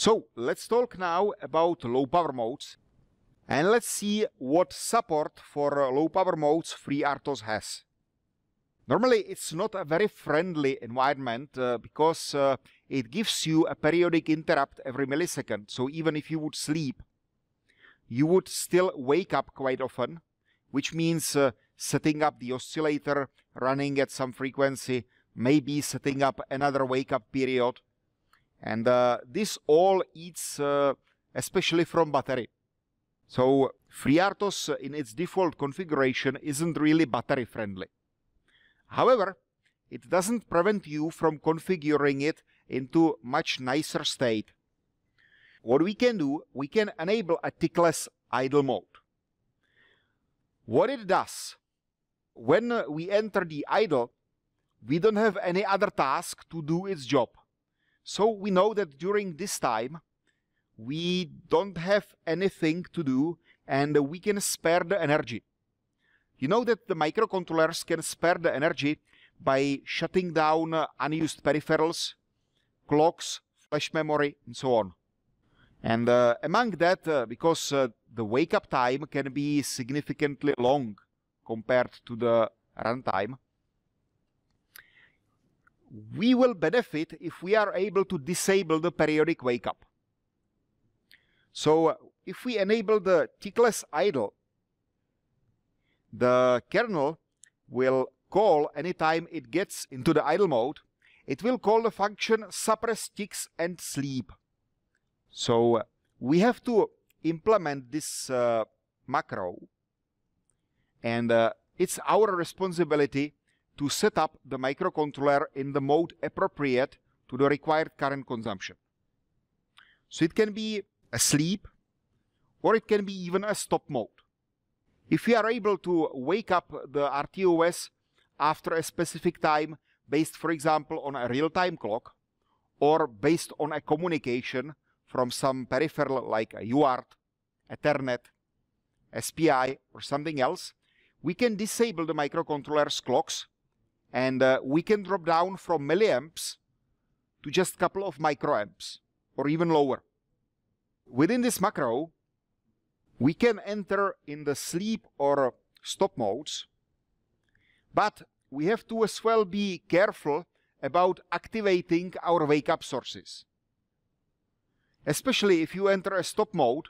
So let's talk now about low power modes and let's see what support for uh, low power modes FreeRTOS has. Normally it's not a very friendly environment uh, because uh, it gives you a periodic interrupt every millisecond. So even if you would sleep, you would still wake up quite often, which means uh, setting up the oscillator, running at some frequency, maybe setting up another wake up period, and uh, this all eats uh, especially from battery. So FreeRTOS uh, in its default configuration isn't really battery friendly. However, it doesn't prevent you from configuring it into much nicer state. What we can do, we can enable a tickless idle mode. What it does, when we enter the idle, we don't have any other task to do its job. So we know that during this time, we don't have anything to do and we can spare the energy. You know that the microcontrollers can spare the energy by shutting down unused peripherals, clocks, flash memory, and so on. And uh, among that, uh, because uh, the wake-up time can be significantly long compared to the runtime, we will benefit if we are able to disable the periodic wake up. So uh, if we enable the tickless idle, the kernel will call anytime it gets into the idle mode. It will call the function suppress ticks and sleep. So uh, we have to implement this uh, macro and uh, it's our responsibility to set up the microcontroller in the mode appropriate to the required current consumption. So it can be asleep or it can be even a stop mode. If we are able to wake up the RTOS after a specific time based, for example, on a real-time clock or based on a communication from some peripheral like a UART, Ethernet, SPI or something else, we can disable the microcontroller's clocks and uh, we can drop down from milliamps to just a couple of microamps or even lower. Within this macro, we can enter in the sleep or stop modes, but we have to as well be careful about activating our wake-up sources. Especially if you enter a stop mode,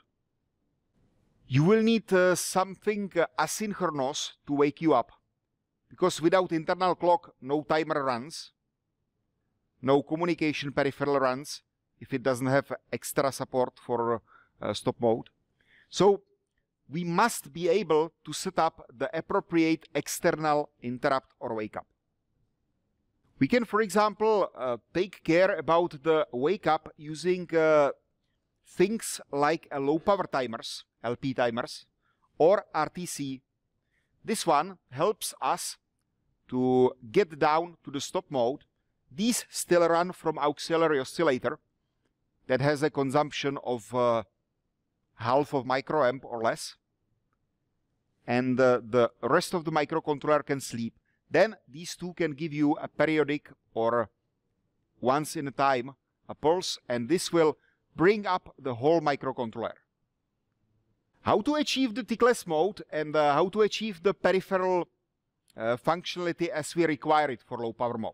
you will need uh, something uh, asynchronous to wake you up. Because without internal clock, no timer runs, no communication peripheral runs if it doesn't have extra support for uh, stop mode. So we must be able to set up the appropriate external interrupt or wake up. We can, for example, uh, take care about the wake up using uh, things like uh, low power timers, LP timers, or RTC this one helps us to get down to the stop mode. These still run from auxiliary oscillator that has a consumption of uh, half of microamp or less. And uh, the rest of the microcontroller can sleep. Then these two can give you a periodic or once in a time a pulse and this will bring up the whole microcontroller how to achieve the tickless mode and uh, how to achieve the peripheral uh, functionality as we require it for low power mode.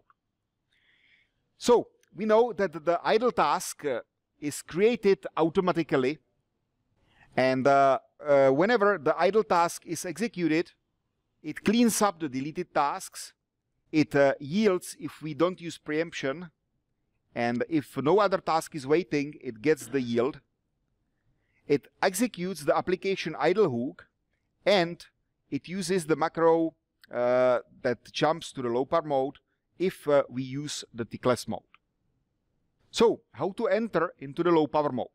So we know that the idle task uh, is created automatically and uh, uh, whenever the idle task is executed, it cleans up the deleted tasks, it uh, yields if we don't use preemption, and if no other task is waiting, it gets the yield it executes the application idle hook and it uses the macro uh, that jumps to the low power mode if uh, we use the tickless mode. So how to enter into the low power mode?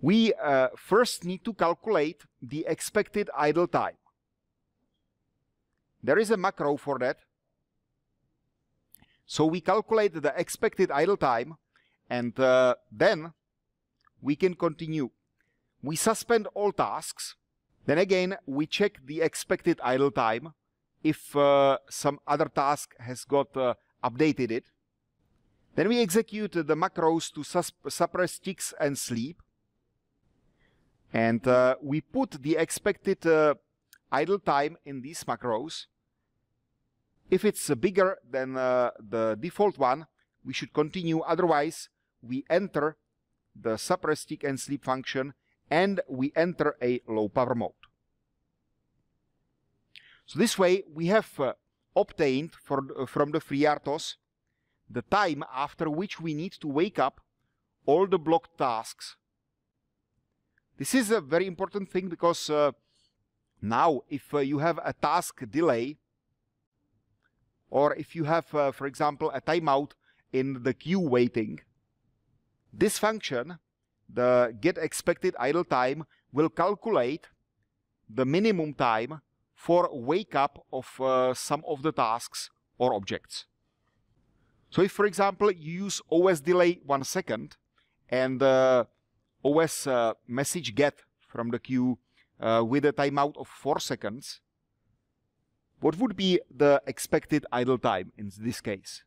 We uh, first need to calculate the expected idle time. There is a macro for that. So we calculate the expected idle time and uh, then we can continue we suspend all tasks. Then again, we check the expected idle time if uh, some other task has got uh, updated it. Then we execute the macros to suppress ticks and sleep. And uh, we put the expected uh, idle time in these macros. If it's bigger than uh, the default one, we should continue. Otherwise, we enter the suppress tick and sleep function and we enter a low power mode. So this way we have uh, obtained for, uh, from the FreeRTOS the time after which we need to wake up all the blocked tasks. This is a very important thing because uh, now if uh, you have a task delay or if you have, uh, for example, a timeout in the queue waiting, this function the get expected idle time will calculate the minimum time for wake up of uh, some of the tasks or objects. So if, for example, you use OS delay one second and uh, OS uh, message get from the queue uh, with a timeout of four seconds, what would be the expected idle time in this case?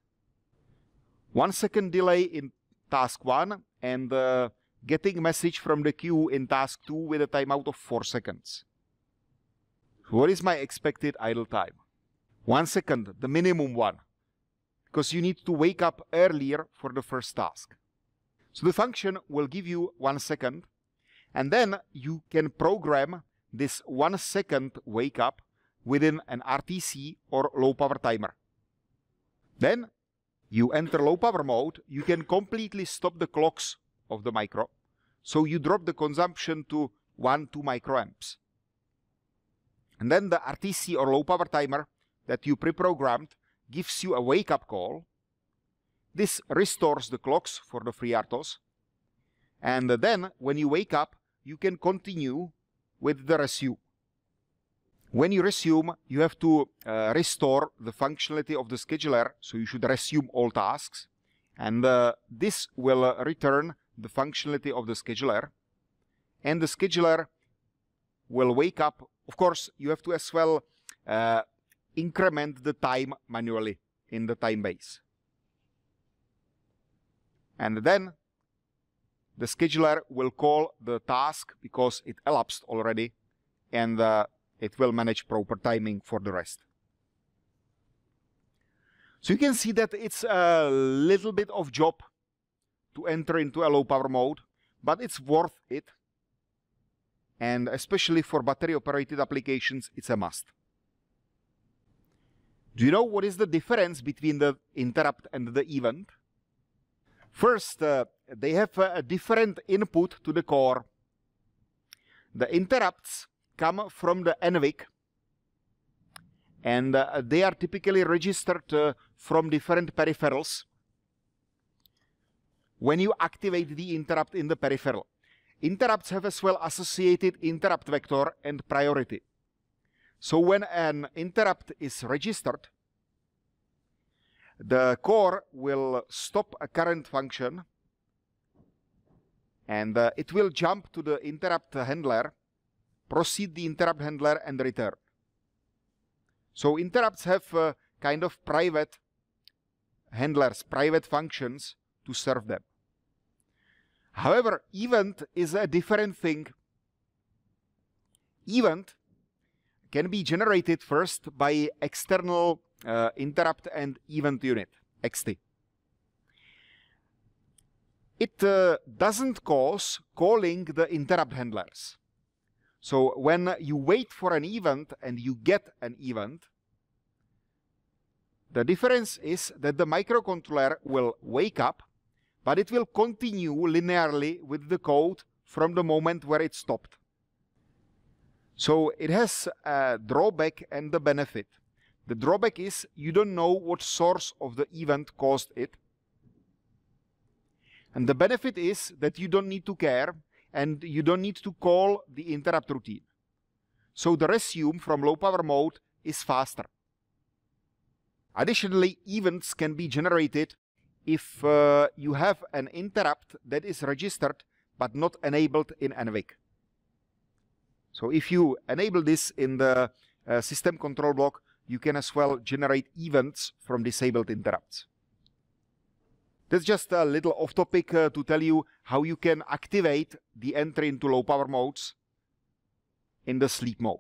One second delay in task one and uh, getting message from the queue in task 2 with a timeout of 4 seconds. What is my expected idle time? 1 second, the minimum one, because you need to wake up earlier for the first task. So the function will give you 1 second, and then you can program this 1 second wake up within an RTC or low power timer. Then you enter low power mode, you can completely stop the clocks of the micro. So you drop the consumption to 1, 2 microamps. And then the RTC or low power timer that you pre-programmed gives you a wake-up call. This restores the clocks for the FreeRTOS. And then when you wake up, you can continue with the resume. When you resume, you have to uh, restore the functionality of the scheduler, so you should resume all tasks. And uh, this will uh, return the functionality of the scheduler. And the scheduler will wake up. Of course, you have to as well uh, increment the time manually in the time base. And then the scheduler will call the task because it elapsed already and uh, it will manage proper timing for the rest. So you can see that it's a little bit of job to enter into a low power mode, but it's worth it. And especially for battery operated applications, it's a must. Do you know what is the difference between the interrupt and the event? First, uh, they have a different input to the core. The interrupts come from the NVIC and uh, they are typically registered uh, from different peripherals when you activate the interrupt in the peripheral. Interrupts have as well associated interrupt vector and priority. So when an interrupt is registered, the core will stop a current function and uh, it will jump to the interrupt handler, proceed the interrupt handler and return. So interrupts have uh, kind of private handlers, private functions to serve them. However, event is a different thing. Event can be generated first by external uh, interrupt and event unit, XT. It uh, doesn't cause calling the interrupt handlers. So when you wait for an event and you get an event, the difference is that the microcontroller will wake up but it will continue linearly with the code from the moment where it stopped. So it has a drawback and the benefit. The drawback is you don't know what source of the event caused it. And the benefit is that you don't need to care and you don't need to call the interrupt routine. So the resume from low power mode is faster. Additionally, events can be generated if uh, you have an interrupt that is registered but not enabled in NVIC. So if you enable this in the uh, system control block, you can as well generate events from disabled interrupts. That's just a little off topic uh, to tell you how you can activate the entry into low power modes in the sleep mode.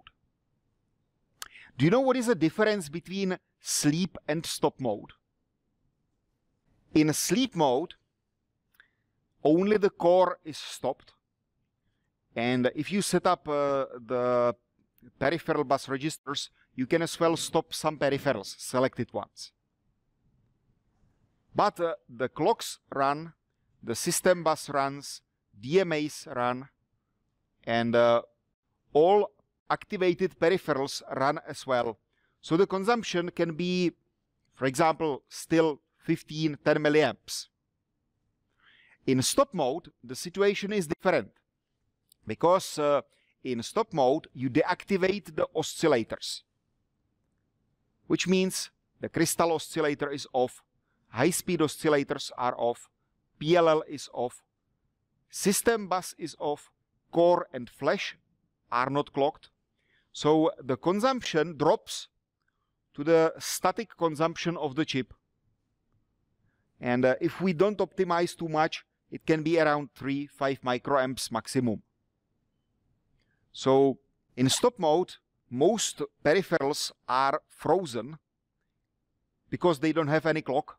Do you know what is the difference between sleep and stop mode? In sleep mode, only the core is stopped. And if you set up uh, the peripheral bus registers, you can as well stop some peripherals, selected ones. But uh, the clocks run, the system bus runs, DMAs run, and uh, all activated peripherals run as well. So the consumption can be, for example, still 15, 10 milliamps. In stop mode, the situation is different because uh, in stop mode, you deactivate the oscillators, which means the crystal oscillator is off, high-speed oscillators are off, PLL is off, system bus is off, core and flash are not clocked. So the consumption drops to the static consumption of the chip and uh, if we don't optimize too much, it can be around 3, 5 microamps maximum. So in stop mode, most peripherals are frozen because they don't have any clock.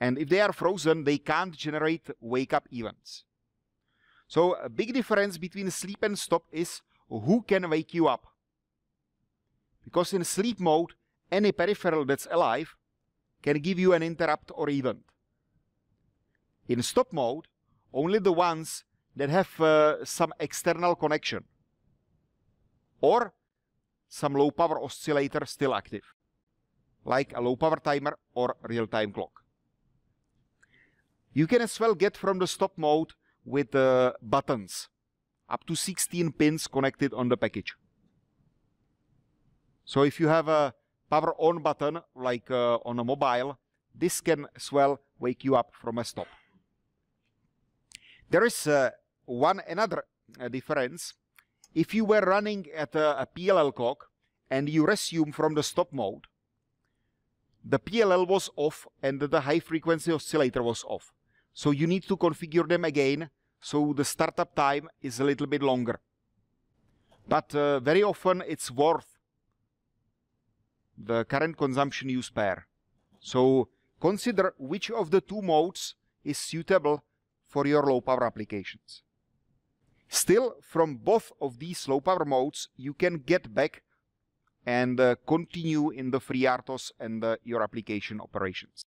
And if they are frozen, they can't generate wake-up events. So a big difference between sleep and stop is who can wake you up. Because in sleep mode, any peripheral that's alive can give you an interrupt or event. In stop mode, only the ones that have uh, some external connection or some low power oscillator still active, like a low power timer or real-time clock. You can as well get from the stop mode with uh, buttons, up to 16 pins connected on the package. So if you have a power on button like uh, on a mobile, this can as well wake you up from a stop. There is uh, one another uh, difference. If you were running at a, a PLL clock and you resume from the stop mode, the PLL was off and the high frequency oscillator was off. So you need to configure them again, so the startup time is a little bit longer. But uh, very often it's worth the current consumption you spare. So consider which of the two modes is suitable for your low power applications. Still, from both of these low power modes, you can get back and uh, continue in the FreeRTOS and uh, your application operations.